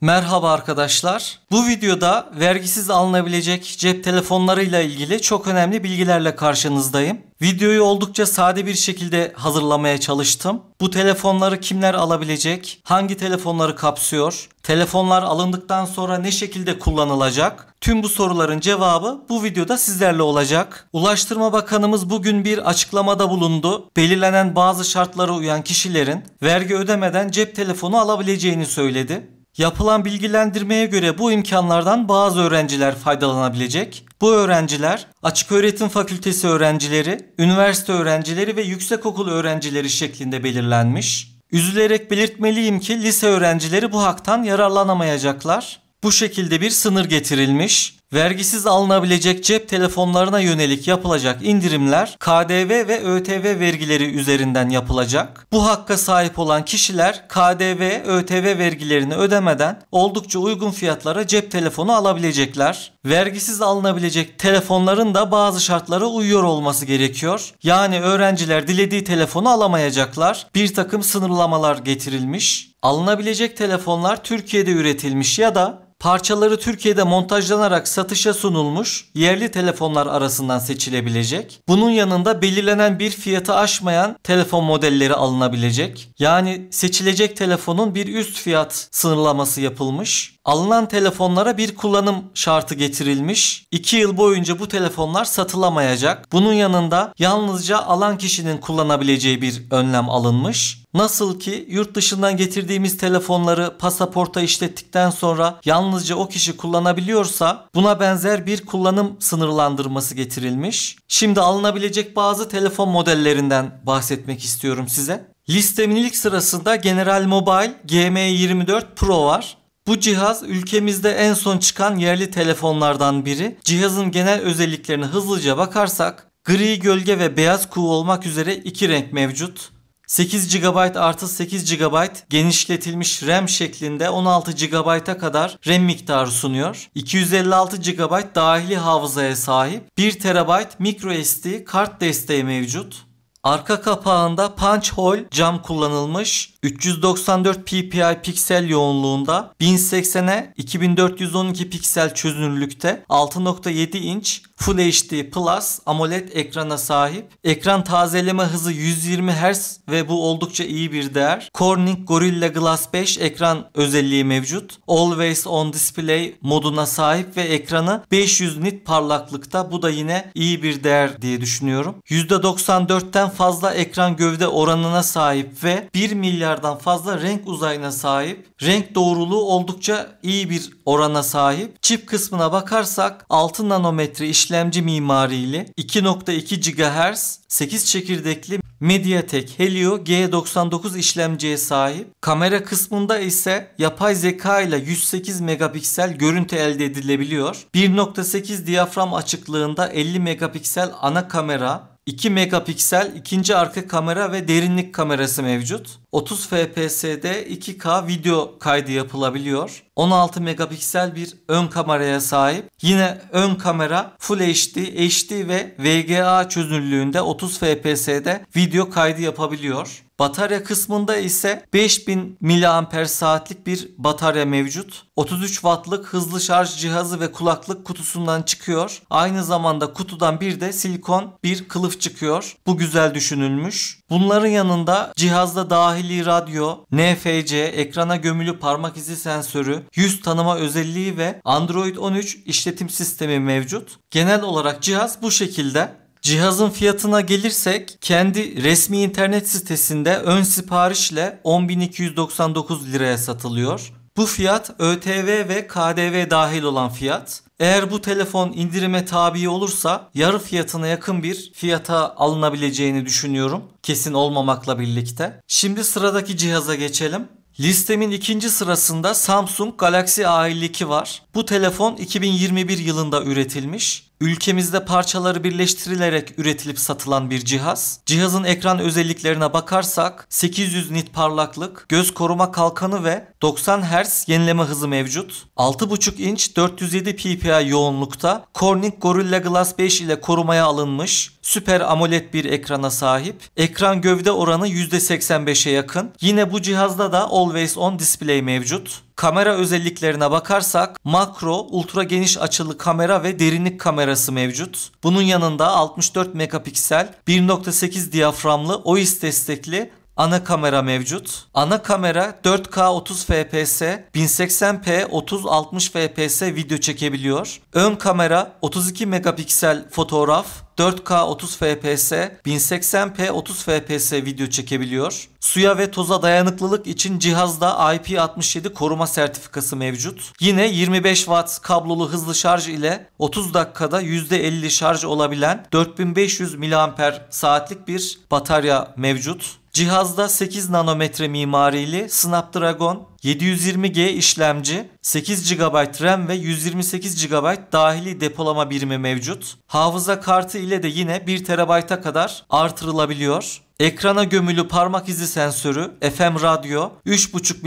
Merhaba arkadaşlar. Bu videoda vergisiz alınabilecek cep telefonlarıyla ilgili çok önemli bilgilerle karşınızdayım. Videoyu oldukça sade bir şekilde hazırlamaya çalıştım. Bu telefonları kimler alabilecek? Hangi telefonları kapsıyor? Telefonlar alındıktan sonra ne şekilde kullanılacak? Tüm bu soruların cevabı bu videoda sizlerle olacak. Ulaştırma Bakanımız bugün bir açıklamada bulundu. Belirlenen bazı şartlara uyan kişilerin vergi ödemeden cep telefonu alabileceğini söyledi. Yapılan bilgilendirmeye göre bu imkanlardan bazı öğrenciler faydalanabilecek. Bu öğrenciler açık öğretim fakültesi öğrencileri, üniversite öğrencileri ve yüksekokul öğrencileri şeklinde belirlenmiş. Üzülerek belirtmeliyim ki lise öğrencileri bu haktan yararlanamayacaklar. Bu şekilde bir sınır getirilmiş. Vergisiz alınabilecek cep telefonlarına yönelik yapılacak indirimler KDV ve ÖTV vergileri üzerinden yapılacak. Bu hakka sahip olan kişiler KDV, ÖTV vergilerini ödemeden oldukça uygun fiyatlara cep telefonu alabilecekler. Vergisiz alınabilecek telefonların da bazı şartlara uyuyor olması gerekiyor. Yani öğrenciler dilediği telefonu alamayacaklar. Bir takım sınırlamalar getirilmiş. Alınabilecek telefonlar Türkiye'de üretilmiş ya da parçaları Türkiye'de montajlanarak satışa sunulmuş yerli telefonlar arasından seçilebilecek. Bunun yanında belirlenen bir fiyatı aşmayan telefon modelleri alınabilecek. Yani seçilecek telefonun bir üst fiyat sınırlaması yapılmış Alınan telefonlara bir kullanım şartı getirilmiş. 2 yıl boyunca bu telefonlar satılamayacak. Bunun yanında yalnızca alan kişinin kullanabileceği bir önlem alınmış. Nasıl ki yurt dışından getirdiğimiz telefonları pasaporta işlettikten sonra yalnızca o kişi kullanabiliyorsa buna benzer bir kullanım sınırlandırması getirilmiş. Şimdi alınabilecek bazı telefon modellerinden bahsetmek istiyorum size. Listemin ilk sırasında General Mobile GM24 Pro var. Bu cihaz ülkemizde en son çıkan yerli telefonlardan biri. Cihazın genel özelliklerine hızlıca bakarsak gri gölge ve beyaz kuğu olmak üzere iki renk mevcut. 8 GB artı 8 GB genişletilmiş RAM şeklinde 16 GB'a kadar RAM miktarı sunuyor. 256 GB dahili hafızaya sahip. 1 TB microSD kart desteği mevcut. Arka kapağında punch hole cam kullanılmış. 394 ppi piksel yoğunluğunda 1080'e 2412 piksel çözünürlükte 6.7 inç Full HD Plus AMOLED ekrana sahip. Ekran tazeleme hızı 120 Hz ve bu oldukça iyi bir değer. Corning Gorilla Glass 5 ekran özelliği mevcut. Always on display moduna sahip ve ekranı 500 nit parlaklıkta. Bu da yine iyi bir değer diye düşünüyorum. %94'ten fazla ekran gövde oranına sahip ve 1 milyardan fazla renk uzayına sahip. Renk doğruluğu oldukça iyi bir orana sahip. Çip kısmına bakarsak 6 nanometre iş işlemci mimarili 2.2 GHz 8 çekirdekli MediaTek Helio G99 işlemciye sahip. Kamera kısmında ise yapay zeka ile 108 megapiksel görüntü elde edilebiliyor. 1.8 diyafram açıklığında 50 megapiksel ana kamera, 2 megapiksel ikinci arka kamera ve derinlik kamerası mevcut. 30 FPS'de 2K video kaydı yapılabiliyor. 16 megapiksel bir ön kameraya sahip. Yine ön kamera Full HD, HD ve VGA çözünürlüğünde 30 FPS'de video kaydı yapabiliyor. Batarya kısmında ise 5000 miliamper saatlik bir batarya mevcut. 33 wattlık hızlı şarj cihazı ve kulaklık kutusundan çıkıyor. Aynı zamanda kutudan bir de silikon bir kılıf çıkıyor. Bu güzel düşünülmüş. Bunların yanında cihazda dahili radyo, NFC, ekrana gömülü parmak izi sensörü, yüz tanıma özelliği ve Android 13 işletim sistemi mevcut. Genel olarak cihaz bu şekilde. Cihazın fiyatına gelirsek kendi resmi internet sitesinde ön siparişle 10.299 liraya satılıyor. Bu fiyat ÖTV ve KDV dahil olan fiyat. Eğer bu telefon indirime tabi olursa yarı fiyatına yakın bir fiyata alınabileceğini düşünüyorum. Kesin olmamakla birlikte. Şimdi sıradaki cihaza geçelim. Listemin ikinci sırasında Samsung Galaxy A52 var. Bu telefon 2021 yılında üretilmiş. Ülkemizde parçaları birleştirilerek üretilip satılan bir cihaz. Cihazın ekran özelliklerine bakarsak 800 nit parlaklık, göz koruma kalkanı ve 90 Hz yenileme hızı mevcut. 6.5 inç 407 ppi yoğunlukta Corning Gorilla Glass 5 ile korumaya alınmış süper AMOLED bir ekrana sahip. Ekran gövde oranı %85'e yakın. Yine bu cihazda da Always On Display mevcut. Kamera özelliklerine bakarsak makro, ultra geniş açılı kamera ve derinlik kamerası mevcut. Bunun yanında 64 megapiksel, 1.8 diyaframlı, OIS destekli Ana kamera mevcut. Ana kamera 4K 30 FPS, 1080p 30-60 FPS video çekebiliyor. Ön kamera 32 megapiksel fotoğraf, 4K 30 FPS, 1080p 30 FPS video çekebiliyor. Suya ve toza dayanıklılık için cihazda IP67 koruma sertifikası mevcut. Yine 25 Watt kablolu hızlı şarj ile 30 dakikada %50 şarj olabilen 4500 mAh saatlik bir batarya mevcut. Cihazda 8 nanometre mimarili Snapdragon 720G işlemci, 8 GB RAM ve 128 GB dahili depolama birimi mevcut. Hafıza kartı ile de yine 1 TB'a kadar artırılabiliyor. Ekrana gömülü parmak izi sensörü, FM radyo, 3.5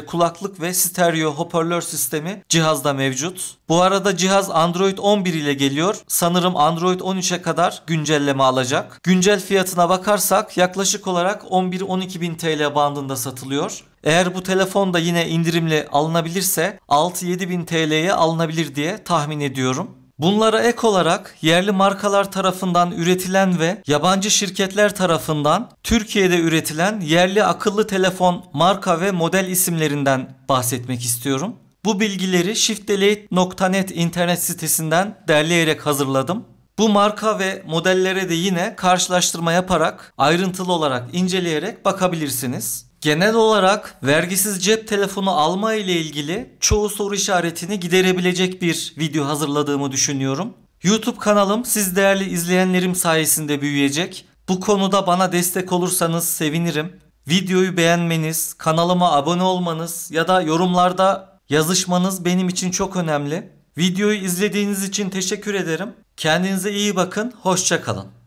mm kulaklık ve stereo hoparlör sistemi cihazda mevcut. Bu arada cihaz Android 11 ile geliyor. Sanırım Android 13'e kadar güncelleme alacak. Güncel fiyatına bakarsak yaklaşık olarak 11-12 bin TL bandında satılıyor. Eğer bu telefon da yine indirimli alınabilirse 6-7 bin TL'ye alınabilir diye tahmin ediyorum. Bunlara ek olarak yerli markalar tarafından üretilen ve yabancı şirketler tarafından Türkiye'de üretilen yerli akıllı telefon marka ve model isimlerinden bahsetmek istiyorum. Bu bilgileri shiftdelete.net internet sitesinden derleyerek hazırladım. Bu marka ve modellere de yine karşılaştırma yaparak ayrıntılı olarak inceleyerek bakabilirsiniz. Genel olarak vergisiz cep telefonu alma ile ilgili çoğu soru işaretini giderebilecek bir video hazırladığımı düşünüyorum. YouTube kanalım siz değerli izleyenlerim sayesinde büyüyecek. Bu konuda bana destek olursanız sevinirim. Videoyu beğenmeniz, kanalıma abone olmanız ya da yorumlarda yazışmanız benim için çok önemli. Videoyu izlediğiniz için teşekkür ederim. Kendinize iyi bakın, hoşçakalın.